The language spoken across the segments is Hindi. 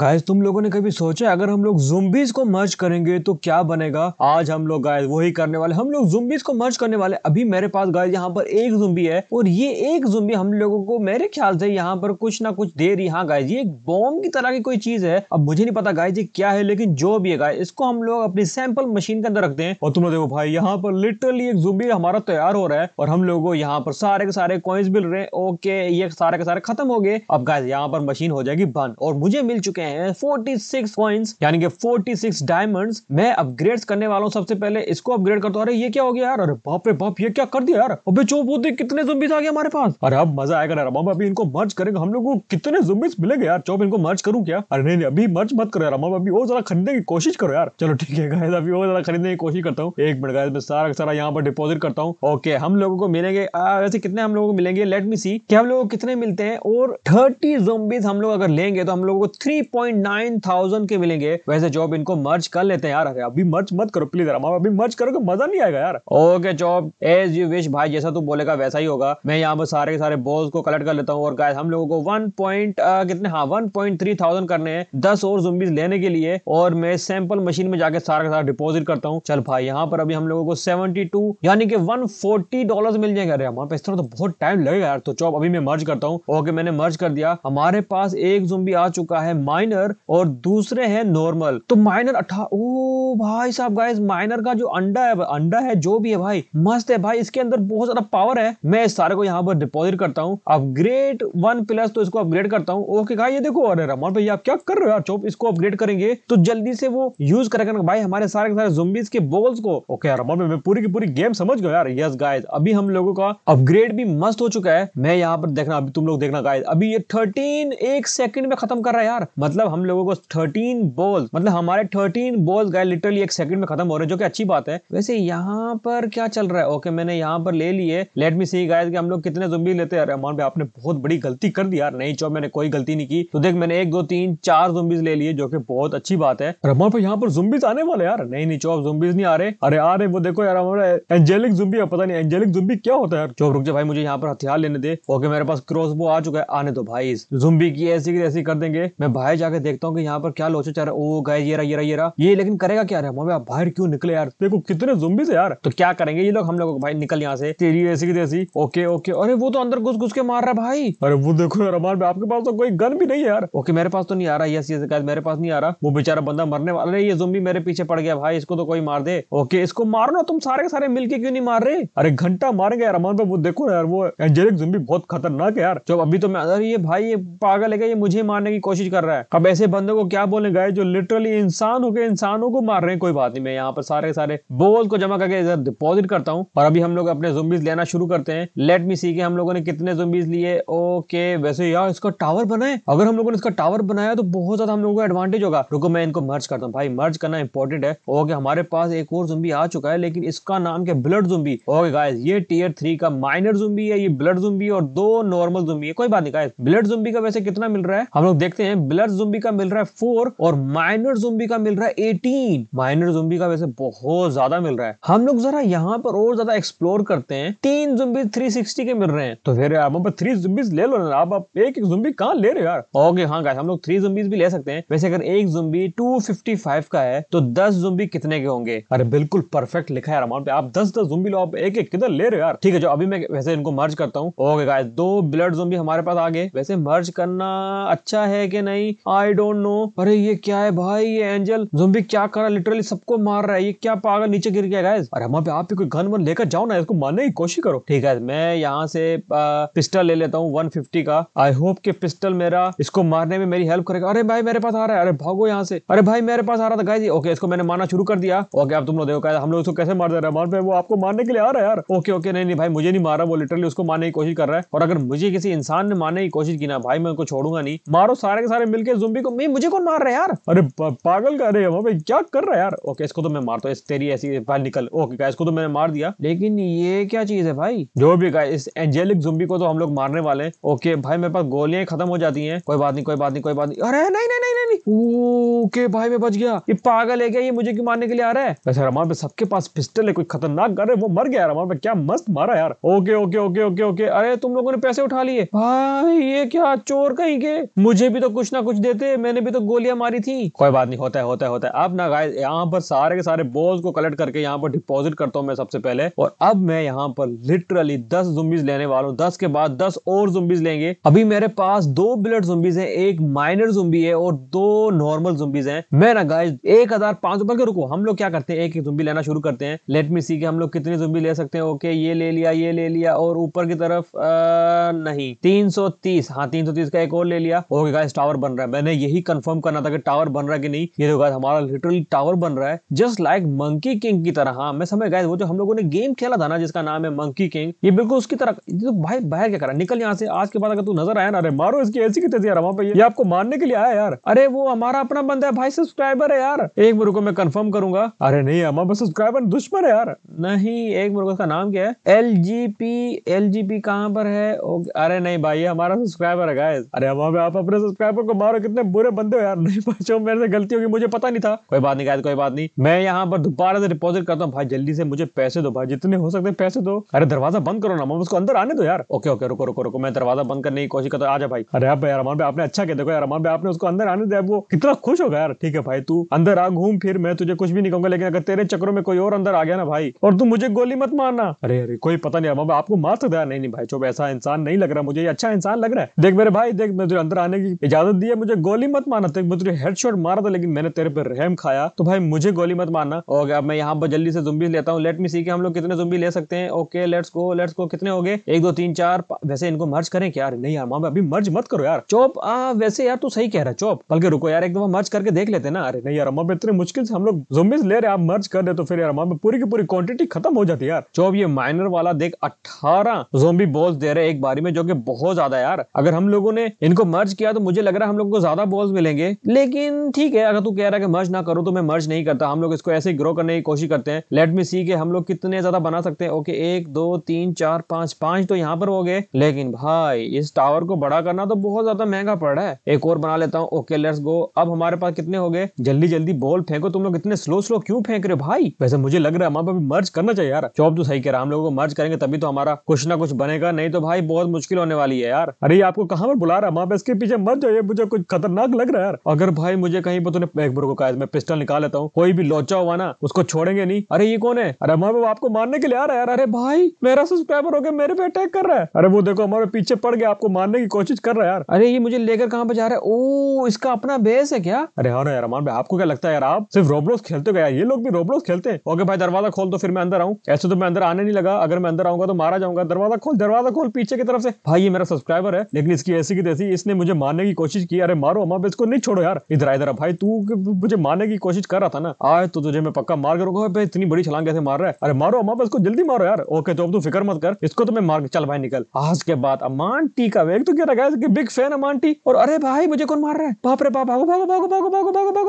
गाइस तुम लोगों ने कभी सोचा अगर हम लोग जुम्बीज को मर्ज करेंगे तो क्या बनेगा आज हम लोग गाइस वही करने वाले हम लोग जुम्बीज को मर्ज करने वाले अभी मेरे पास गाइस यहाँ पर एक जुम्बी है और ये एक जुम्बी हम लोगों को मेरे ख्याल से यहाँ पर कुछ ना कुछ देर यहाँ गाइस ये एक बॉम्ब की तरह की कोई चीज है अब मुझे नहीं पता गाय जी क्या है लेकिन जो भी है गाय इसको हम लोग अपनी सैंपल मशीन के अंदर रखते हैं और तुम देखो भाई यहाँ पर लिटरली एक जुम्बी हमारा तैयार हो रहा है और हम लोगों यहाँ पर सारे के सारे कॉइन्स मिल रहे हैं ओके ये सारे के सारे खत्म हो गए अब गाय यहाँ पर मशीन हो जाएगी बंद और मुझे मिल चुके हैं हैं 46 यानी कि 46 मैं अपग्रेड करने वाला हूँ सबसे पहले इसको अपग्रेड करता हूँ ये क्या हो गया यार अरे बाप रे बाप ये क्या कर दिया यार अबे कितने जुम्बिस आ गए हमारे पास अरे अब मजा आएगा यार अभी इनको मर्ज करेंगे हम लोग को कितने जुम्बिस मिलेंगे यार इनको मर्ज करूँ क्या अरे नहीं अभी मर्ज मत करो यार अभी और खरीदने की कोशिश करो यार चलो ठीक है गाइस अभी और खरीदने की कोशिश करता हूँ एक मिनट गाइस मैं सारा सारा यहाँ पर डिपॉजिट करता हूँ ओके हम लोगों को मिलेंगे वैसे कितने हम लोगों को मिलेंगे लेट मी सी कि हम लोगों को कितने मिलते हैं और थर्टी जोम्बिस हम लोग अगर लेंगे तो हम लोगों को थ्री के मिलेंगे वैसे जॉब इनको मर्ज कर लेते हैं यार अरे अभी मर्ज मत करो प्लीज आराम अभी मर्ज करोगे तो मजा नहीं आएगा यार okay job as you wish भाई जैसा तू बोलेगा वैसा ही होगा मैं यहाँ पर सारे के सारे बॉल्स को कलेक्ट कर लेता हूँ और गाय हम लोगों को वन पॉइंट कितने हाँ वन पॉइंट थ्री थाउजेंड करने हैं दस और जुम्बीज लेने के लिए और मैं सैंपल मशीन में जाके सारा का सारा डिपोजिट करता हूँ चल भाई यहाँ पर अभी हम लोगों को सेवेंटी टू यानी कि वन फोर्टी डॉलर मिल जाएंगे अरे हमारे पास तो बहुत टाइम लगेगा यार तो जॉब अभी मैं मर्ज करता हूँ ओके मैंने मर्ज कर दिया हमारे पास एक जुम्बी आ चुका है माइन माइनर और दूसरे हैं नॉर्मल तो माइनर ओ भाई साहब गाइस माइनर का जो अंडा है अंडा है जो भी है भाई मस्त है भाई इसके अंदर बहुत ज्यादा पावर है मैं इस सारे को यहाँ पर डिपोजिट करता हूँ अपग्रेड वन प्लस तो इसको अपग्रेड करता हूँ ओके भाई ये देखो अरे रमन भाई आप क्या कर रहे हो यार चौप इसको अपग्रेड करेंगे तो जल्दी से वो यूज करेगा भाई हमारे सारे सारे जुम्बीज के बोल्स को ओके रमान भाई मैं पूरी की पूरी गेम समझ गया यार यस गाइस अभी हम लोगों का अपग्रेड भी मस्त हो चुका है मैं यहाँ पर देखना अभी तुम लोग देखना गाइस अभी ये थर्टीन एक सेकंड में खत्म कर रहा है यार मतलब मतलब हम लोगों को थर्टीन बॉल मतलब हमारे थर्टीन बॉल गए लिटरली एक सेकंड में खत्म हो रहे हैं जो कि अच्छी बात है वैसे यहाँ पर क्या चल रहा है ओके मैंने यहाँ पर ले लिए लेट मी सी गाइस कि हम लोग कितने जुम्बी लेते हैं रहमान भाई आपने बहुत बड़ी गलती कर दी यार नहीं चो मैंने कोई गलती नहीं की तो देख मैंने एक दो तीन चार जुम्बीज ले लिए जो की बहुत अच्छी बात है रहमान भाई यहाँ पर जुम्बीज आने वाले यार नहीं नहीं चो जुम्बीज नहीं आ रहे अरे आ रहे वो देखो यार हमारा एंजेलिक जुम्बी पता नहीं एंजेलिक जुम्बी क्या होता है यार चो रुक जा भाई मुझे यहाँ पर हथियार लेने दे ओके मेरे पास क्रॉसबो आ चुका है आने दो भाई जुम्बी की ऐसी ऐसी कर देंगे मैं भाई जा जाके देखता हूँ कि यहाँ पर क्या लोचे चार ओ गए ये रहा ये रहा ये रहा ये लेकिन करेगा क्या रहा? मोहम्मद बाहर क्यों निकले यार देखो कितने जुम्बी से यार तो क्या करेंगे ये लोग हम लोग भाई निकल यहाँ से तेरी ऐसी की ओके ओके अरे वो तो अंदर घुस घुस के मार रहा भाई अरे वो देखो यार आपके पास तो कोई गन भी नहीं है यार ओके मेरे पास तो नहीं आ रहा यस ये मेरे पास नहीं आ रहा वो बेचारा बंदा मरने वाला अरे ये जुम्बी मेरे पीछे पड़ गया भाई इसको तो कोई मार दे ओके इसको ना तुम सारे सारे मिलके क्यों नहीं मार रहे अरे घंटा मार गया रमान अमान वो देखो यार वो एंजेलिक जुम्बी बहुत खतरनाक है यार जब अभी तो मैं अरे ये भाई ये पागल है ये मुझे मारने की कोशिश कर रहा है अब ऐसे बंदों को क्या बोले गए जो लिटरली इंसान होकर इंसानों को मार रहे हैं कोई बात नहीं मैं यहाँ पर सारे सारे बोल को जमा करके इधर डिपॉजिट करता हूँ और अभी हम लोग अपने जुम्बीज लेना शुरू करते हैं लेट मी सी के हम लोगों ने कितने जुम्बीज लिए ओके वैसे यार इसका टावर बनाए अगर हम लोगों ने इसका टावर बनाया तो बहुत ज्यादा हम लोगों को एडवांटेज होगा रुको मैं इनको मर्ज करता हूँ भाई मर्ज करना इंपॉर्टेंट है ओके हमारे पास एक और जुम्बी आ चुका है लेकिन इसका नाम क्या ब्लड जुम्बी ओके गाय ये टीयर थ्री का माइनर जुम्बी है ये ब्लड जुम्बी और दो नॉर्मल जुम्बी है कोई बात नहीं गाय ब्लड जुम्बी का वैसे कितना मिल रहा है हम लोग देखते हैं ब्लड जुम्बी का मिल रहा है फोर और माइनर जुम्बी का मिल रहा है एटीन माइनर जुम्बी का वैसे बहुत ज्यादा मिल रहा है हम लोग जरा यहाँ पर और ज्यादा एक्सप्लोर करते हैं तीन जुम्बी थ्री सिक्सटी के मिल रहे हैं तो फिर आप थ्री जुम्बी ले लो ना आप, आप एक एक जुम्बी कहाँ ले रहे हो यार ओके हाँ हम लोग थ्री जुम्बी भी ले सकते हैं वैसे अगर एक जुम्बी 255 का है तो दस जुम्बी कितने के होंगे अरे बिल्कुल परफेक्ट लिखा है अमाउंट पे आप दस दस जुम्बी लो आप एक एक किधर ले रहे हो यार ठीक है जो अभी मैं वैसे इनको मर्ज करता हूँ ओके गाय दो ब्लड जुम्बी हमारे पास आ गए वैसे मर्ज करना अच्छा है कि नहीं आई डोंट नो अरे ये क्या है भाई ये एंजल जुम्बी क्या कर रहा है लिटरली सबको मार रहा है ये क्या पागल नीचे गिर गया गाइस अरे वहां पे आप भी कोई गन वन लेकर जाओ ना इसको मारने की कोशिश करो ठीक है मैं यहाँ से पिस्टल ले लेता हूँ वन का आई होप के पिस्टल मेरा इसको मारने में मेरी हेल्प करेगा अरे भाई मेरे पास आ रहा है अरे भागो यहाँ से अरे भाई मेरे पास आ रहा था गाइस ओके इसको मैंने मारना शुरू कर दिया ओके अब तुम लोग देखो हम लोग इसको कैसे मार दे रहे हैं वो आपको मारने के लिए आ रहा है यार ओके ओके नहीं नहीं भाई मुझे नहीं मारा वो लिटरली उसको मारने की कोशिश कर रहा है और अगर मुझे किसी इंसान ने मारने की कोशिश की ना भाई मैं उनको छोड़ूंगा नहीं मारो सारे के सारे मिलकर जुम्बी को मैं मुझे कौन मार रहा है यार अरे पागल कर रहे हैं भाई क्या कर रहा है यार ओके इसको तो मैं मारता तो हूँ तेरी ऐसी बाहर निकल ओके गाइस इसको तो मैंने मार दिया लेकिन ये क्या चीज है भाई जो भी गाइस एंजेलिक जुम्बी को तो हम लोग मारने वाले हैं ओके भाई मेरे पास गोलियां खत्म हो जाती है कोई बात नहीं कोई बात नहीं कोई बात नहीं अरे नहीं नहीं नहीं नहीं ओके भाई मैं बच गया ये पागल है क्या ये मुझे क्यों मारने के लिए आ रहा है वैसे रमान पे सबके पास पिस्टल है कोई खतरनाक कर रहे वो मर गया रमान पे क्या मस्त मारा यार okay okay okay okay okay अरे तुम लोगों ने पैसे उठा लिए भाई ये क्या चोर कहीं के मुझे भी तो कुछ ना कुछ देते मैंने भी तो गोलियां मारी थी कोई बात नहीं होता है होता है होता है अब ना गाय यहाँ पर सारे के सारे बॉल्स को कलेक्ट करके यहाँ पर डिपॉजिट करता हूँ मैं सबसे पहले और अब मैं यहाँ पर लिटरली दस जुम्बीज लेने वाला हूँ दस के बाद दस और जुम्बीज लेंगे अभी मेरे पास दो ब्लड जुम्बीज है एक माइनर जुम्बी है और दो नॉर्मल जुम्बीज है मैं ना गाय एक हजार पांच सौ रुको हम लोग क्या करते हैं एक जुम्बी लेना शुरू करते हैं लेट मी सी के हम लोग कितने जुम्बी ले सकते हैं ओके ये ले लिया ये ले लिया और ऊपर की तरफ नहीं तीन सौ तीस हाँ तीन सौ तीस का एक और ले लिया ओके गाइस टावर बन रहा है मैंने यही कंफर्म करना था कि टावर बन रहा है कि नहीं ये देखो हमारा लिटरली टावर बन रहा है जस्ट लाइक मंकी किंग की तरह हाँ मैं समझ गया वो जो हम लोगों ने गेम खेला था ना जिसका नाम है मंकी किंग ये बिल्कुल उसकी तरह तो भाई बाहर क्या करा निकल यहाँ से आज के बाद अगर तू नजर आया ना अरे मारो इसकी ऐसी की तैसी वहां पे ये आपको मारने के लिए आया यार अरे वो हमारा अपना बंदा है भाई सब्सक्राइबर है यार एक मिनट को मैं कंफर्म करूंगा अरे नहीं हमारा सब्सक्राइबर दुश्मन है यार नहीं एक मिनट उसका नाम क्या है L G P L G P कहाँ पर है अरे नहीं भाई हमारा सब्सक्राइबर है गाइस अरे हमारे आप अपने सब्सक्राइबर को मारो कितने बुरे बंदे हो यार नहीं पहुंचे मेरे से गलती होगी मुझे पता नहीं था कोई बात नहीं कोई बात नहीं मैं यहाँ पर दोबारा से डिपोजिट करता हूँ भाई जल्दी से मुझे पैसे दो भाई जितने हो सकते हैं पैसे दो अरे दरवाजा बंद करो ना मैं उसको अंदर आने दो यार ओके ओके रुको रुको रुको मैं दरवाजा बंद करने की कोशिश करता हूँ आजा भाई अरे आप भाई अरमान भाई आपने अच्छा कह देखो अरमान भाई आपने उसको अंदर आने दिया वो कितना खुश होगा यार ठीक है भाई तू अंदर आ घूम फिर मैं तुझे कुछ भी नहीं कहूंगा लेकिन अगर तेरे चक्रों में कोई और अंदर आ गया ना भाई और तू मुझे गोली मत मारना अरे अरे कोई पता नहीं अरमान आपको मार सकता नहीं नहीं भाई चुप ऐसा इंसान नहीं लग रहा मुझे अच्छा इंसान लग रहा है देख मेरे भाई देख मुझे अंदर आने की इजाजत दी है मुझे गोली मत माना तो मुझे हेडशॉट मारा था लेकिन मैंने तेरे पे रहम खाया तो भाई मुझे गोली मत मारना और अब मैं यहाँ पर जल्दी से जुम्बी लेता हूँ लेट मी सी के हम लोग कितने जुम्बी ले सकते हैं okay let's go let's go कितने हो गए एक दो तीन चार वैसे इनको मर्ज करें क्या नहीं यार मामा अभी मर्ज मत करो यार चौप आ वैसे यार तू सही कह रहा है चौप बल्कि रुको यार एक दफा मर्ज करके देख लेते ना अरे नहीं यार अम्मा इतने मुश्किल से हम लोग जुम्बी ले रहे आप मर्ज कर दे तो फिर यार अम्मा पूरी की पूरी क्वांटिटी खत्म हो जाती यार चौप ये माइनर वाला देख अठारह जोम्बी बॉल्स दे रहे एक बारी में जो कि बहुत ज्यादा यार अगर हम लोगों ने इनको मर्ज किया तो मुझे लग रहा है हम लोगों को को ज़्यादा बॉल्स मिलेंगे लेकिन ठीक है अगर तू कह रहा है कि मर्ज ना करो तो मैं मर्ज नहीं करता हम लोग इसको ऐसे ही ग्रो करने की कोशिश करते हैं लेट मी सी के हम लोग कितने ज़्यादा बना सकते हैं ओके एक दो तीन चार पांच पांच तो यहाँ पर हो गए लेकिन भाई इस टावर को बड़ा करना तो बहुत ज़्यादा महंगा पड़ रहा है एक और बना लेता हूँ ओके लेट्स गो अब हमारे पास कितने हो गए जल्दी जल्दी बॉल फेंको तुम लोग इतने स्लो स्लो क्यों फेंक रहे हो भाई वैसे मुझे लग रहा है हमारे मर्ज करना चाहिए यार चौब तो सही कह रहा हम लोगों को मर्ज करेंगे तभी तो हमारा कुछ ना कुछ बनेगा नहीं तो भाई बहुत मुश्किल होने वाली है यार अरे आपको कहाँ पर बुला रहा है वहाँ पे इसके पीछे मर जाइए मुझे कुछ खतरनाक लग रहा है यार अगर भाई मुझे कहीं पर तूने एक को कहा मैं पिस्टल निकाल लेता हूँ कोई भी लोचा हुआ ना उसको छोड़ेंगे नहीं अरे ये कौन है अरे हमारे आपको मारने के लिए आ रहा है यार अरे भाई मेरा सब्सक्राइबर हो गया मेरे पे अटैक कर रहा है अरे वो देखो हमारे पीछे पड़ गया आपको मारने की कोशिश कर रहा है यार अरे ये मुझे लेकर कहाँ पे जा रहा है ओ इसका अपना बेस है क्या अरे हाँ यार हमारे भाई आपको क्या लगता है यार आप सिर्फ रोबलोस खेलते हो ये लोग भी रोबलोस खेलते हैं ओके भाई दरवाजा खोल तो फिर मैं अंदर आऊँ ऐसे तो मैं अंदर आने नहीं लगा अगर मैं अंदर आऊंगा तो मारा जाऊंगा दरवाजा खोल दरवाजा खोल पीछे की तरफ से भाई ये मेरा सब्सक्राइबर है लेकिन इसकी ऐसी की तैसी इसने मुझे मारने की कोशिश की अरे मारो अम्मा इसको नहीं छोड़ो यार इधर इधर भाई तू मुझे मारने की कोशिश कर रहा था ना आए तो तुझे मैं पक्का मार करूंगा इतनी बड़ी छलांग कैसे मार रहा है अरे मारो अम्मा इसको जल्दी मारो यार ओके तो अब तू फिक्र मत कर इसको तो मैं मार चल भाई निकल आज के बाद अमान टी का वेग तो क्या रखा है बिग फैन अमान टी और अरे भाई मुझे कौन मार रहा है बाप रे बाप भागो भागो भागो भागो भागो भागो भागो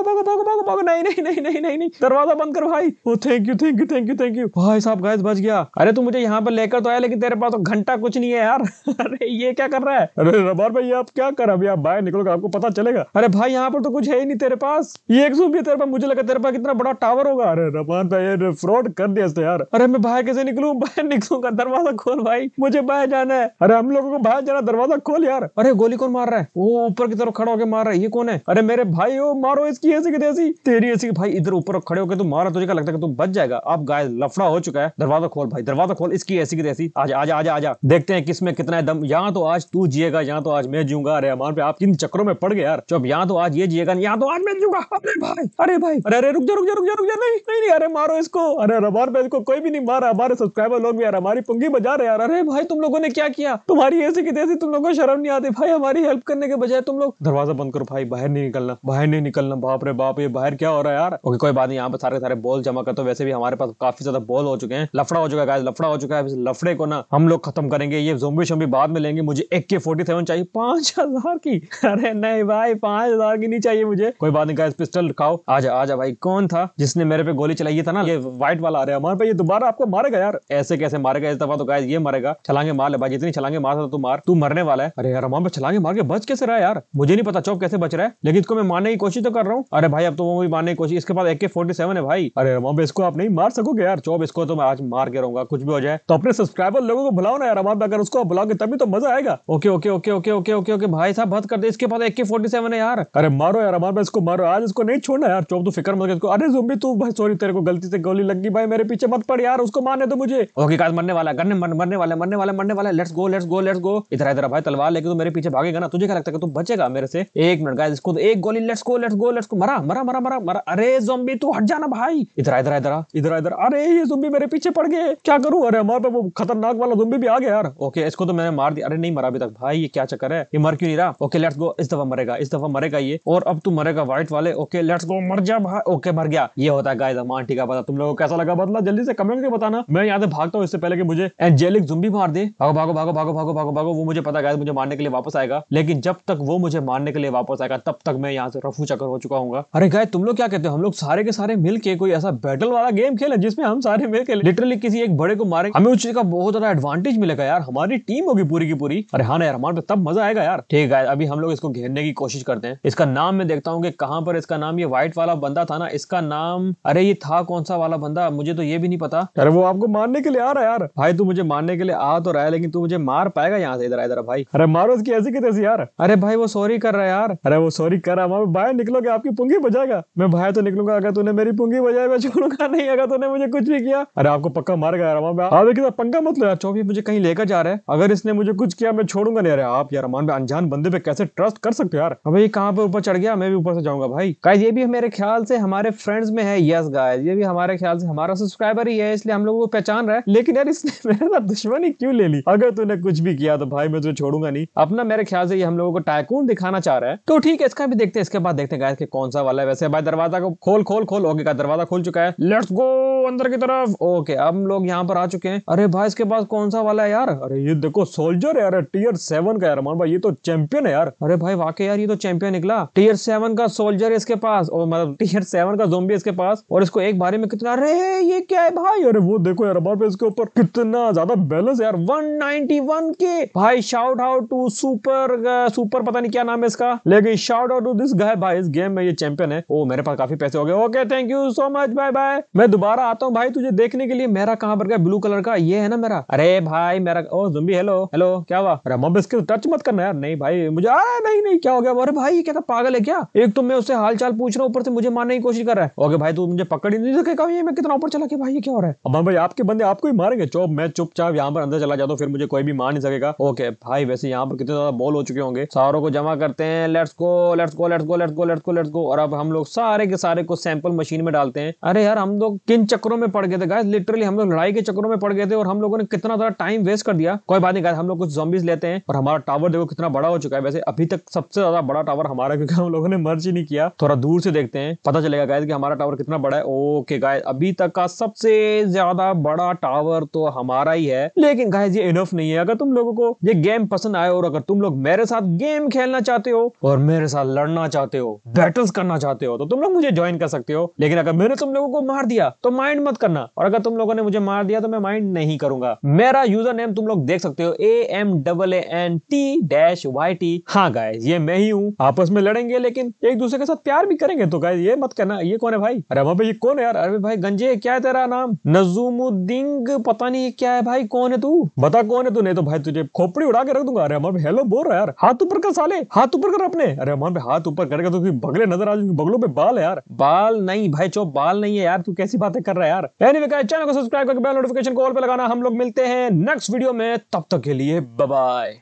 पाओगे नहीं नहीं नहीं नहीं नहीं नहीं दरवाजा बंद कर भाई oh thank you thank you thank you thank you भाई साहब गैस बच गया अरे तू मुझे यहाँ पर लेकर तो आया लेकिन तेरे पास तो घंटा कुछ नहीं है यार अरे ये क्या कर रहा है अरे रबार भाई आप क्या कर अभी आप बाहर निकलोगे आपको पता चलेगा अरे भाई यहाँ पर तो कुछ है ही नहीं तेरे पास ये एक सौ तेरे पास मुझे लगा तेरे पास कितना बड़ा टावर होगा अरे रबार भाई फ्रॉड कर दिया यार अरे मैं बाहर कैसे निकलू बाहर निकलूंगा दरवाजा खोल भाई मुझे बाहर जाना है अरे हम लोगों को बाहर जाना दरवाजा खोल यार अरे गोली कौन मार रहा है वो ऊपर की तरफ खड़ा होकर मार रहा है ये कौन है अरे मेरे भाई हो मारो इसकी ऐसी की देसी तेरी ऐसी भाई इधर ऊपर खड़े होकर तू मारा तुझे क्या लगता है तू बच जाएगा आप गाय लफड़ा हो चुका है दरवाजा खोल भाई दरवाजा खोल इसकी ऐसी की तैसी आज आज आज आजा देखते हैं किसमें कितना है दम यहाँ तो आज तू जिएगा यहाँ तो आज मैं जीऊंगा अरे अमान पे आप किन चक्करों में पड़ गए यार जब यहाँ तो आज ये जिएगा यहाँ तो आज मैं जीऊंगा अरे भाई अरे भाई अरे अरे रुक जा रुक जा रुक जा रुक जा नहीं नहीं अरे मारो इसको अरे रबार पे इसको कोई भी नहीं मारा हमारे सब्सक्राइबर लोग भी यार हमारी पंगी बजा रहे यार अरे भाई तुम लोगों ने क्या किया तुम्हारी ऐसी की तैसी तुम लोगों को शर्म नहीं आती भाई हमारी हेल्प करने के बजाय तुम लोग दरवाजा बंद करो भाई बाहर नहीं निकलना बाहर नहीं निकलना बाप रे बाप ये बाहर फायर क्या हो रहा है यार ओके कोई बात नहीं यहाँ पे सारे सारे बॉल जमा करते तो वैसे भी हमारे पास काफी ज्यादा बॉल हो चुके हैं लफड़ा हो चुका है लफड़ा हो चुका है लफड़े को ना हम लोग खत्म करेंगे ये जोबी शोबी बाद में लेंगे मुझे एक के फोर्टी सेवन चाहिए पांच हजार की अरे नहीं भाई पांच हजार की नहीं चाहिए मुझे कोई बात नहीं गाइस पिस्टल खाओ आजा आजा भाई कौन था जिसने मेरे पे गोली चलाई था ना ये व्हाइट वाला आ रहा है हमारे पे ये दोबारा आपको मारेगा यार ऐसे कैसे मारेगा इस दफा तो गाय ये मारेगा छलांगे मार ले भाई जितनी छलांगे मार तू मार तू मरने वाला है अरे यार हमारे पे छलांगे मार के बच कैसे रहा है यार मुझे नहीं पता चौक कैसे बच रहा है लेकिन इसको मैं मारने की कोशिश तो कर रहा हूँ अरे भाई अब तो वो मूवी मारने की कोशिश इसके पास एके फोर्टी सेवन है भाई अरे रमाब इसको आप नहीं मार सकोगे यार चौब इसको तो मैं आज मार के रहूंगा कुछ भी हो जाए तो अपने सब्सक्राइबर लोगों को बुलाओ ना यार रमाब अगर उसको बुलाओगे तभी तो मजा आएगा okay okay okay okay okay okay okay भाई साहब हद कर दे इसके पास एके फोर्टी सेवन है यार अरे मारो यार रमाब इसको मारो आज इसको नहीं छोड़ना यार चौब तू फिक्र मत इसको अरे जो तू भाई सॉरी तेरे को गलती से गोली लग गई भाई मेरे पीछे मत पड़ यार उसको मारने दो मुझे ओके काज मरने वाला करने मरने वाले मरने वाले मरने वाले let's go let's go let's go इधर इधर भाई तलवार लेके तो मेरे पीछे भागेगा ना तुझे क्या लगता है तू बचेगा मेरे से एक मिनट गाइस इसको तो एक गोली let's go let's go let's go मरा मरा मरा मरा मरा अरे जोम्बी तू हट जाना भाई इधर इधर इधर इधर इधर अरे ये जोम्बी मेरे पीछे पड़ गए क्या करूं अरे हमारे पे वो खतरनाक वाला जोम्बी भी आ गया यार ओके इसको तो मैंने मार दिया अरे नहीं मरा अभी तक भाई ये क्या चक्कर है ये मर क्यों नहीं रहा ओके लेट्स गो इस दफा मरेगा इस दफा मरेगा ये और अब तू मरेगा व्हाइट वाले ओके लेट्स गो मर जा भाई ओके मर गया ये होता है गाइस अमान ठीक है पता तुम लोगों को कैसा लगा बदला जल्दी से कमेंट करके बताना मैं यहाँ से भागता हूँ इससे पहले कि मुझे एंजेलिक जुम्बी मार दे भागो भागो भागो भागो भागो भागो भागो वो मुझे पता गाइस मुझे मारने के लिए वापस आएगा लेकिन जब तक वो मुझे मारने के लिए वापस आएगा तब तक मैं यहाँ से रफू चक्कर हो चुका हूँ अरे गाय तुम लोग क्या कहते हो हम लोग सारे के सारे मिल के कोई ऐसा बैटल वाला गेम खेले जिसमें हम सारे मिल के लिटरली किसी एक बड़े को मारे हमें उस चीज का बहुत ज्यादा एडवांटेज मिलेगा यार हमारी टीम होगी पूरी की पूरी अरे हाँ यार हमारे तब मजा आएगा यार ठीक है अभी हम लोग इसको घेरने की कोशिश करते हैं इसका नाम मैं देखता हूँ कि कहाँ पर इसका नाम ये व्हाइट वाला बंदा था ना इसका नाम अरे ये था कौन सा वाला बंदा मुझे तो ये भी नहीं पता अरे वो आपको मारने के लिए आ रहा है यार भाई तू मुझे मारने के लिए आ तो रहा है लेकिन तू मुझे मार पाएगा यहाँ से इधर इधर भाई अरे मारो इसकी ऐसी यार अरे भाई वो सॉरी कर रहा है यार अरे वो सॉरी कर रहा है बाहर निकलोगे आपकी पुंगी बजाएगा गया मैं बाहर तो निकलूंगा अगर तूने मेरी पुंगी बजाई मैं छोड़ूंगा नहीं अगर तूने मुझे कुछ भी किया अरे आपको पक्का मार गया अरमान आप हाँ, देखिए तो पंगा मत लो यार चौबीस मुझे कहीं लेकर जा रहा है अगर इसने मुझे कुछ किया मैं छोड़ूंगा नहीं अरे आप यार अरमान भाई अनजान बंदे पे कैसे ट्रस्ट कर सकते हो यार अब ये कहाँ पे ऊपर चढ़ गया मैं भी ऊपर से जाऊंगा भाई का ये भी मेरे ख्याल से हमारे फ्रेंड्स में है यस गाइस ये भी हमारे ख्याल से हमारा सब्सक्राइबर ही है इसलिए हम लोगों को पहचान रहा है लेकिन यार इसने मेरे साथ दुश्मनी क्यों ले ली अगर तूने कुछ भी किया तो भाई मैं तुझे छोड़ूंगा नहीं अपना मेरे ख्याल से ये हम लोगों को टाइकून दिखाना चाह रहा है तो ठीक है इसका भी देखते हैं इसके बाद देखते हैं गाइस कि कौन सा वाला है वैसे हैं भाई दरवाजा को खोल खोल खोल ओके का दरवाजा खोल चुका है लेट्स गो अंदर की तरफ ओके हम लोग यहाँ पर आ चुके हैं अरे भाई इसके पास कौन सा वाला है यार अरे ये देखो सोल्जर है अरे टीयर सेवन का यार अमन भाई ये तो चैंपियन है यार अरे भाई वाकई यार ये तो चैंपियन निकला टीयर सेवन का सोल्जर इसके पास और मतलब टीयर सेवन का जोम्बी इसके पास और इसको एक बारे में कितना अरे ये क्या है भाई अरे वो देखो यार अमर इसके ऊपर कितना ज्यादा बैलेंस यार वन के भाई shout out to super super पता नहीं क्या नाम है इसका लेकिन shout out to this guy भाई इस गेम में ये चैंपियन है ओ मेरे पास काफी पैसे हो गए okay thank you so much bye bye मैं दोबारा आता हूँ भाई तुझे देखने के लिए मेरा कहाँ पर गया ब्लू कलर का ये है ना मेरा अरे भाई मेरा ओ जुम्बी हेलो हेलो क्या हुआ अरे मम्म इसके टच मत करना यार नहीं भाई मुझे अरे नहीं नहीं क्या हो गया अरे भाई ये क्या पागल है क्या एक तो मैं उससे हाल चाल पूछ रहा हूँ ऊपर से मुझे मारने की कोशिश कर रहा है ओके भाई तू मुझे पकड़ ही नहीं सकेगा ये मैं कितना ऊपर चला के भाई ये क्या हो रहा है अमन भाई आपके बंदे आपको ही मारेंगे चुप मैं चुपचाप यहाँ पर अंदर चला जाता हूँ फिर मुझे कोई भी मार नहीं सकेगा ओके भाई वैसे यहाँ पर कितने ज्यादा बॉल हो चुके होंगे सारों को जमा करते हैं let's go let's go let's go let's go let's go और अब हम लोग सारे के सारे को सैंपल मशीन में डालते हैं अरे यार हम लोग किन चक्रों में पड़ गए थे गाय लिटरली हम लोग लड़ाई के चक्रों में पड़ गए थे और हम लोगों ने कितना ज्यादा टाइम वेस्ट कर दिया कोई बात नहीं गाय हम लोग कुछ जॉम्बीज लेते हैं और हमारा टावर देखो कितना बड़ा हो चुका है वैसे अभी तक सबसे ज्यादा बड़ा टावर हमारा क्योंकि हम लोगों ने मर्ज ही नहीं किया थोड़ा दूर से देखते हैं पता चलेगा गाय कि हमारा टावर कितना बड़ा है ओके गाय अभी तक का सबसे ज्यादा बड़ा टावर तो हमारा ही है लेकिन गाय ये इनफ नहीं है अगर तुम लोगों को ये गेम पसंद आए और अगर तुम लोग मेरे साथ गेम खेलना चाहते हो और मेरे साथ लड़ना चाहते हो बैटल्स करना चाहते हो तो तुम लोग मुझे ज्वाइन कर सकते हो लेकिन अगर मैंने तुम लोगों को मार दिया तो माइंड मत करना और अगर तुम लोगों ने मुझे मार दिया तो मैं माइंड नहीं करूंगा मेरा यूजर नेम तुम लोग देख सकते हो A M double N T dash Y T हाँ गाय ये मैं ही हूँ आपस में लड़ेंगे लेकिन एक दूसरे के साथ प्यार भी करेंगे तो गाय ये मत करना ये कौन है भाई अरे वहां पे ये कौन है यार अरे भाई गंजे क्या है तेरा नाम नजूमुद्दीन पता नहीं क्या है भाई कौन है तू बता कौन है तू नहीं तो भाई तुझे खोपड़ी उड़ा के रख दूंगा अरे हमारे हेलो बोल रहा यार हाथ ऊपर कर साले हाथ ऊपर कर अपने अरे हमारे हाथ ऊपर करके तो बगले नजर आ जाएंगे बगलों पे बाल है यार बाल नहीं भाई चो बाल नहीं है यार तू कैसी बातें कर रहा है यार चैनल को सब्सक्राइब करके बेल नोटिफिकेशन कॉल पे लगाना हम लोग मिलते हैं नेक्स्ट वीडियो में तब तक के लिए बाय